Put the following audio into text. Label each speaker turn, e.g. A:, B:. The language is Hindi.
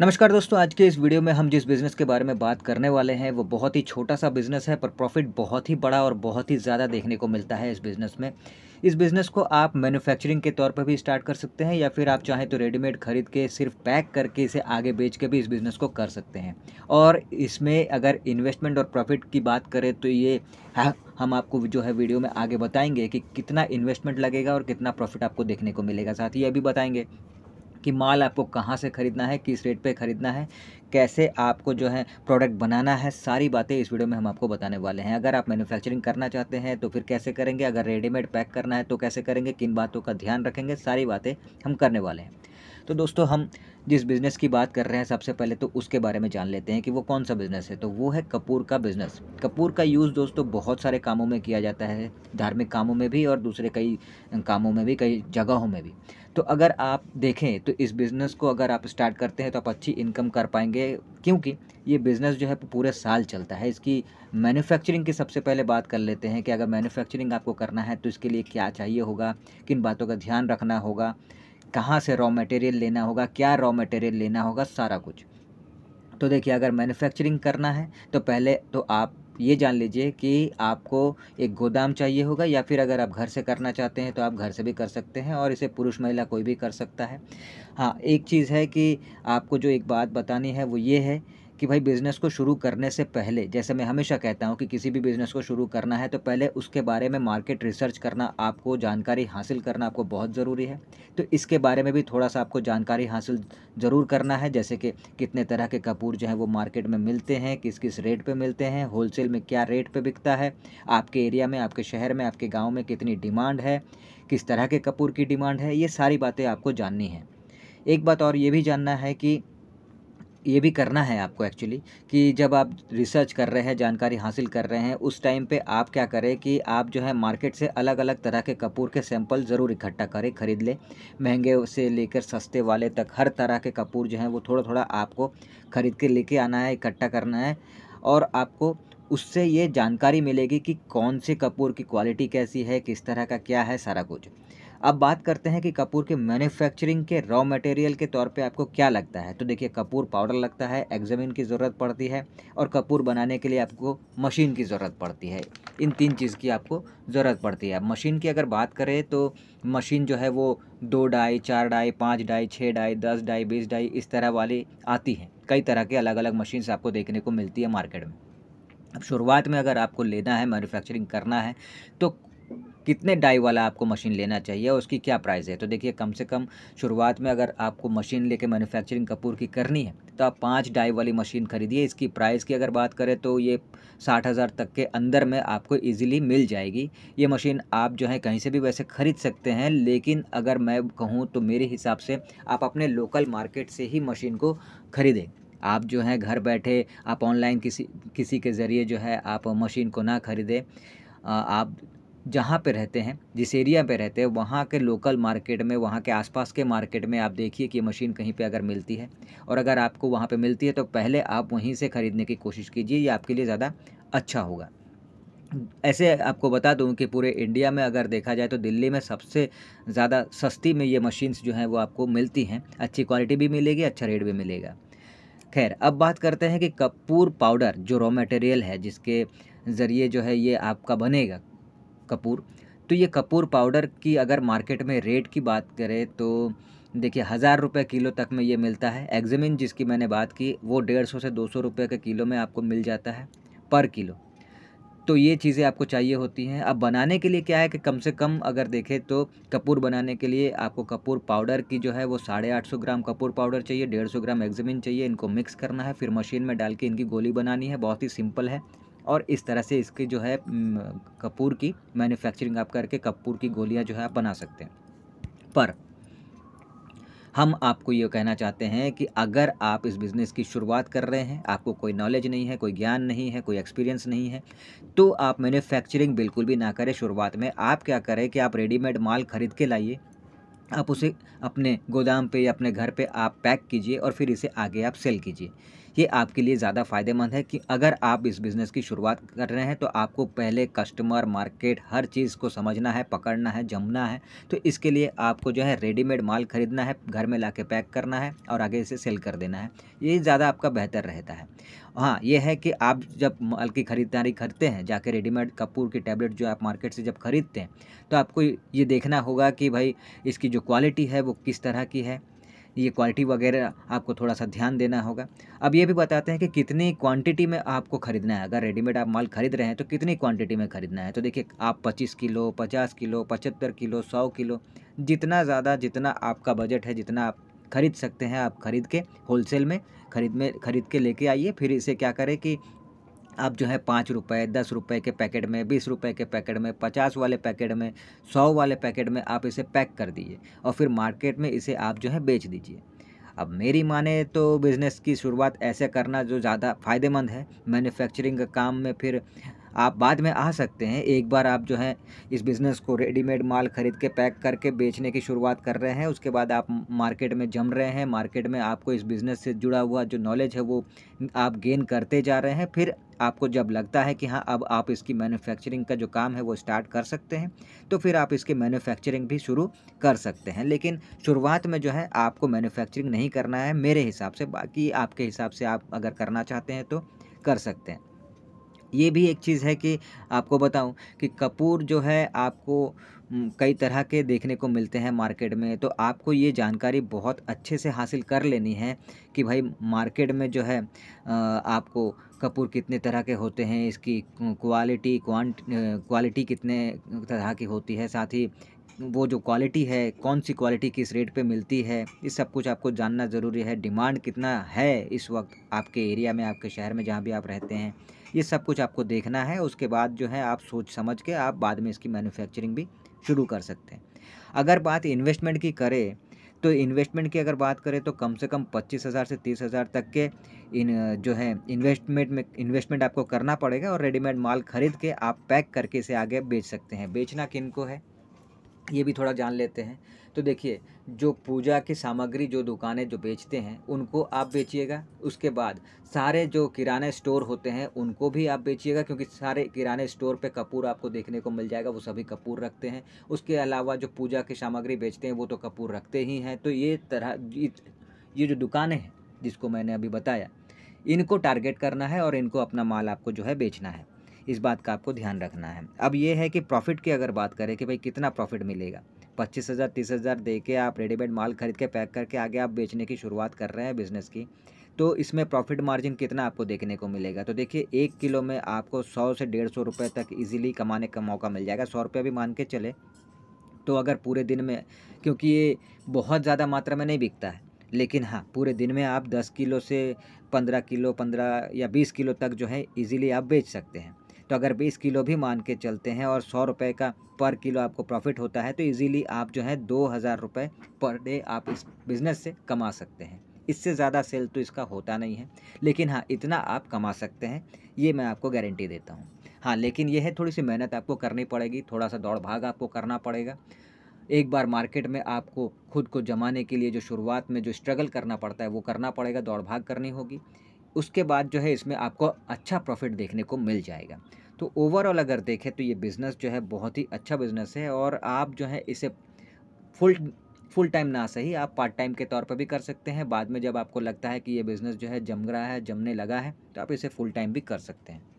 A: नमस्कार दोस्तों आज के इस वीडियो में हम जिस बिज़नेस के बारे में बात करने वाले हैं वो बहुत ही छोटा सा बिज़नेस है पर प्रॉफिट बहुत ही बड़ा और बहुत ही ज़्यादा देखने को मिलता है इस बिज़नेस में इस बिज़नेस को आप मैन्युफैक्चरिंग के तौर पर भी स्टार्ट कर सकते हैं या फिर आप चाहें तो रेडीमेड ख़रीद के सिर्फ पैक करके इसे आगे बेच के भी इस बिज़नेस को कर सकते हैं और इसमें अगर इन्वेस्टमेंट और प्रॉफिट की बात करें तो ये हाँ, हम आपको जो है वीडियो में आगे बताएंगे कि कितना इन्वेस्टमेंट लगेगा और कितना प्रॉफिट आपको देखने को मिलेगा साथ ही ये भी बताएंगे कि माल आपको कहाँ से ख़रीदना है किस रेट पे ख़रीदना है कैसे आपको जो है प्रोडक्ट बनाना है सारी बातें इस वीडियो में हम आपको बताने वाले हैं अगर आप मैन्युफैक्चरिंग करना चाहते हैं तो फिर कैसे करेंगे अगर रेडीमेड पैक करना है तो कैसे करेंगे किन बातों का ध्यान रखेंगे सारी बातें हम करने वाले हैं तो दोस्तों हम जिस बिज़नेस की बात कर रहे हैं सबसे पहले तो उसके बारे में जान लेते हैं कि वो कौन सा बिज़नेस है तो वो है कपूर का बिज़नेस कपूर का यूज़ दोस्तों बहुत सारे कामों में किया जाता है धार्मिक कामों में भी और दूसरे कई कामों में भी कई जगहों में भी तो अगर आप देखें तो इस बिज़नेस को अगर आप स्टार्ट करते हैं तो आप अच्छी इनकम कर पाएंगे क्योंकि ये बिज़नेस जो है पूरे साल चलता है इसकी मैन्युफैक्चरिंग की सबसे पहले बात कर लेते हैं कि अगर मैन्युफैक्चरिंग आपको करना है तो इसके लिए क्या चाहिए होगा किन बातों का ध्यान रखना होगा कहाँ से रॉ मटेरियल लेना होगा क्या रॉ मटेरियल लेना होगा सारा कुछ तो देखिए अगर मैन्युफैक्चरिंग करना है तो पहले तो आप ये जान लीजिए कि आपको एक गोदाम चाहिए होगा या फिर अगर आप घर से करना चाहते हैं तो आप घर से भी कर सकते हैं और इसे पुरुष महिला कोई भी कर सकता है हाँ एक चीज़ है कि आपको जो एक बात बतानी है वो ये है कि भाई बिज़नेस को शुरू करने से पहले जैसे मैं हमेशा कहता हूँ कि किसी भी बिज़नेस को शुरू करना है तो पहले उसके बारे में मार्केट रिसर्च करना आपको जानकारी हासिल करना आपको बहुत ज़रूरी है तो इसके बारे में भी थोड़ा सा आपको जानकारी हासिल ज़रूर करना है जैसे कि कितने तरह के कपूर जो हैं वो मार्केट में मिलते हैं किस किस रेट पर मिलते हैं होलसेल में क्या रेट पर बिकता है आपके एरिया में आपके शहर में आपके गाँव में कितनी डिमांड है किस तरह के कपूर की डिमांड है ये सारी बातें आपको जाननी है एक बात और ये भी जानना है कि ये भी करना है आपको एक्चुअली कि जब आप रिसर्च कर रहे हैं जानकारी हासिल कर रहे हैं उस टाइम पे आप क्या करें कि आप जो है मार्केट से अलग अलग तरह के कपूर के सैंपल ज़रूर इकट्ठा करें ख़रीद लें महंगे से लेकर सस्ते वाले तक हर तरह के कपूर जो हैं वो थोड़ा थोड़ा आपको ख़रीद के लेके आना है इकट्ठा करना है और आपको उससे ये जानकारी मिलेगी कि कौन से कपूर की क्वालिटी कैसी है किस तरह का क्या है सारा कुछ अब बात करते हैं कि कपूर के मैन्युफैक्चरिंग के रॉ मटेरियल के तौर पे आपको क्या लगता है तो देखिए कपूर पाउडर लगता है एग्जामिन की ज़रूरत पड़ती है और कपूर बनाने के लिए आपको मशीन की ज़रूरत पड़ती है इन तीन चीज़ की आपको ज़रूरत पड़ती है मशीन की अगर बात करें तो मशीन जो है वो दो डाई चार डाई पाँच डाई छः डाई दस डाई बीस डाई इस तरह वाली आती हैं कई तरह के अलग अलग मशीन आपको देखने को मिलती है मार्केट में अब शुरुआत में अगर आपको लेना है मैन्युफैक्चरिंग करना है तो कितने डाई वाला आपको मशीन लेना चाहिए और उसकी क्या प्राइस है तो देखिए कम से कम शुरुआत में अगर आपको मशीन लेके मैन्युफैक्चरिंग कपूर की करनी है तो आप पाँच डाई वाली मशीन खरीदिए इसकी प्राइस की अगर बात करें तो ये साठ हज़ार तक के अंदर में आपको इजीली मिल जाएगी ये मशीन आप जो है कहीं से भी वैसे ख़रीद सकते हैं लेकिन अगर मैं कहूँ तो मेरे हिसाब से आप अपने लोकल मार्केट से ही मशीन को ख़रीदें आप जो है घर बैठे आप ऑनलाइन किसी किसी के ज़रिए जो है आप मशीन को ना ख़रीदें आप जहाँ पे रहते हैं जिस एरिया पे रहते हैं वहाँ के लोकल मार्केट में वहाँ के आसपास के मार्केट में आप देखिए कि मशीन कहीं पे अगर मिलती है और अगर आपको वहाँ पे मिलती है तो पहले आप वहीं से ख़रीदने की कोशिश कीजिए ये आपके लिए ज़्यादा अच्छा होगा ऐसे आपको बता दूँ कि पूरे इंडिया में अगर देखा जाए तो दिल्ली में सबसे ज़्यादा सस्ती में ये मशीन्स जो हैं वो आपको मिलती हैं अच्छी क्वालिटी भी मिलेगी अच्छा रेट भी मिलेगा खैर अब बात करते हैं कि कपूर पाउडर जो रॉ मटेरियल है जिसके ज़रिए जो है ये आपका बनेगा कपूर तो ये कपूर पाउडर की अगर मार्केट में रेट की बात करें तो देखिए हज़ार रुपये किलो तक में ये मिलता है एग्जामिन जिसकी मैंने बात की वो डेढ़ सौ से दो सौ रुपये के किलो में आपको मिल जाता है पर किलो तो ये चीज़ें आपको चाहिए होती हैं अब बनाने के लिए क्या है कि कम से कम अगर देखें तो कपूर बनाने के लिए आपको कपूर पाउडर की जो है वो साढ़े आठ सौ ग्राम कपूर पाउडर चाहिए डेढ़ सौ ग्राम एग्जामिन चाहिए इनको मिक्स करना है फिर मशीन में डाल के इनकी गोली बनानी है बहुत ही सिंपल है और इस तरह से इसकी जो है कपूर की मैन्युफैक्चरिंग आप करके कपूर की गोलियां जो है आप बना सकते हैं पर हम आपको ये कहना चाहते हैं कि अगर आप इस बिज़नेस की शुरुआत कर रहे हैं आपको कोई नॉलेज नहीं है कोई ज्ञान नहीं है कोई एक्सपीरियंस नहीं है तो आप मैन्युफैक्चरिंग बिल्कुल भी ना करें शुरुआत में आप क्या करें कि आप रेडीमेड माल खरीद के लाइए आप उसे अपने गोदाम पे या अपने घर पे आप पैक कीजिए और फिर इसे आगे आप सेल कीजिए ये आपके लिए ज़्यादा फ़ायदेमंद है कि अगर आप इस बिज़नेस की शुरुआत कर रहे हैं तो आपको पहले कस्टमर मार्केट हर चीज़ को समझना है पकड़ना है जमना है तो इसके लिए आपको जो है रेडीमेड माल खरीदना है घर में ला पैक करना है और आगे इसे सेल कर देना है ये ज़्यादा आपका बेहतर रहता है हाँ ये है कि आप जब माल की ख़रीदारी करते हैं जाके रेडीमेड कपूर की टैबलेट जो आप मार्केट से जब ख़रीदते हैं तो आपको ये देखना होगा कि भाई इसकी जो क्वालिटी है वो किस तरह की है ये क्वालिटी वगैरह आपको थोड़ा सा ध्यान देना होगा अब ये भी बताते हैं कि कितनी क्वांटिटी में आपको ख़रीदना है अगर रेडीमेड आप माल खरीद रहे हैं तो कितनी क्वांटिटी में ख़रीदना है तो देखिए आप पच्चीस किलो पचास किलो पचहत्तर किलो सौ किलो जितना ज़्यादा जितना आपका बजट है जितना आप खरीद सकते हैं आप खरीद के होलसेल में खरीद में खरीद के लेके आइए फिर इसे क्या करें कि अब जो है पाँच रुपये दस रुपये के पैकेट में बीस रुपये के पैकेट में पचास वाले पैकेट में सौ वाले पैकेट में आप इसे पैक कर दीजिए और फिर मार्केट में इसे आप जो है बेच दीजिए अब मेरी माने तो बिज़नेस की शुरुआत ऐसे करना जो ज़्यादा फ़ायदेमंद है मैन्युफैक्चरिंग का काम में फिर आप बाद में आ सकते हैं एक बार आप जो है इस बिज़नेस को रेडीमेड माल ख़रीद के पैक करके बेचने की शुरुआत कर रहे हैं उसके बाद आप मार्केट में जम रहे हैं मार्केट में आपको इस बिज़नेस से जुड़ा हुआ जो नॉलेज है वो आप गेन करते जा रहे हैं फिर आपको जब लगता है कि हाँ अब आप इसकी मैन्युफैक्चरिंग का जो काम है वो स्टार्ट कर सकते हैं तो फिर आप इसकी मैन्युफैक्चरिंग भी शुरू कर सकते हैं लेकिन शुरुआत में जो है आपको मैन्युफैक्चरिंग नहीं करना है मेरे हिसाब से बाकी आपके हिसाब से आप अगर करना चाहते हैं तो कर सकते हैं ये भी एक चीज़ है कि आपको बताऊं कि कपूर जो है आपको कई तरह के देखने को मिलते हैं मार्केट में तो आपको ये जानकारी बहुत अच्छे से हासिल कर लेनी है कि भाई मार्केट में जो है आपको कपूर कितने तरह के होते हैं इसकी क्वालिटी क्वांट क्वालिटी कितने तरह की होती है साथ ही वो जो क्वालिटी है कौन सी क्वालिटी किस रेट पे मिलती है ये सब कुछ आपको जानना ज़रूरी है डिमांड कितना है इस वक्त आपके एरिया में आपके शहर में जहाँ भी आप रहते हैं ये सब कुछ आपको देखना है उसके बाद जो है आप सोच समझ के आप बाद में इसकी मैन्युफैक्चरिंग भी शुरू कर सकते हैं अगर बात इन्वेस्टमेंट की करें तो इन्वेस्टमेंट की अगर बात करें तो कम से कम पच्चीस हज़ार से तीस हज़ार तक के इन जो है इन्वेस्टमेंट में इन्वेस्टमेंट आपको करना पड़ेगा और रेडीमेड माल खरीद के आप पैक करके इसे आगे बेच सकते हैं बेचना किन को है ये भी थोड़ा जान लेते हैं तो देखिए जो पूजा की सामग्री जो दुकानें जो बेचते हैं उनको आप बेचिएगा उसके बाद सारे जो किराने स्टोर होते हैं उनको भी आप बेचिएगा क्योंकि सारे किराने स्टोर पे कपूर आपको देखने को मिल जाएगा वो सभी कपूर रखते हैं उसके अलावा जो पूजा की सामग्री बेचते हैं वो तो कपूर रखते ही हैं तो ये तरह ये जो दुकानें हैं जिसको मैंने अभी बताया इनको टारगेट करना है और इनको अपना माल आपको जो है बेचना है इस बात का आपको ध्यान रखना है अब ये है कि प्रॉफिट की अगर बात करें कि भाई कितना प्रॉफिट मिलेगा पच्चीस हज़ार तीस हज़ार दे के आप रेडीमेड माल खरीद के पैक करके आगे आप बेचने की शुरुआत कर रहे हैं बिज़नेस की तो इसमें प्रॉफिट मार्जिन कितना आपको देखने को मिलेगा तो देखिए एक किलो में आपको सौ से डेढ़ सौ रुपये तक इजीली कमाने का मौका मिल जाएगा सौ रुपये भी मान के चले तो अगर पूरे दिन में क्योंकि ये बहुत ज़्यादा मात्रा में नहीं बिकता है लेकिन हाँ पूरे दिन में आप दस किलो से पंद्रह किलो पंद्रह या बीस किलो तक जो है ईज़िली आप बेच सकते हैं तो अगर बीस किलो भी मान के चलते हैं और सौ रुपये का पर किलो आपको प्रॉफिट होता है तो इजीली आप जो है दो हज़ार रुपये पर डे आप इस बिज़नेस से कमा सकते हैं इससे ज़्यादा सेल तो इसका होता नहीं है लेकिन हाँ इतना आप कमा सकते हैं ये मैं आपको गारंटी देता हूँ हाँ लेकिन यह है थोड़ी सी मेहनत आपको करनी पड़ेगी थोड़ा सा दौड़ भाग आपको करना पड़ेगा एक बार मार्केट में आपको खुद को जमाने के लिए जो शुरुआत में जो स्ट्रगल करना पड़ता है वो करना पड़ेगा दौड़ भाग करनी होगी उसके बाद जो है इसमें आपको अच्छा प्रॉफिट देखने को मिल जाएगा तो ओवरऑल अगर देखें तो ये बिज़नेस जो है बहुत ही अच्छा बिज़नेस है और आप जो है इसे फुल फुल टाइम ना सही आप पार्ट टाइम के तौर पर भी कर सकते हैं बाद में जब आपको लगता है कि ये बिज़नेस जो है जम रहा है जमने लगा है तो आप इसे फुल टाइम भी कर सकते हैं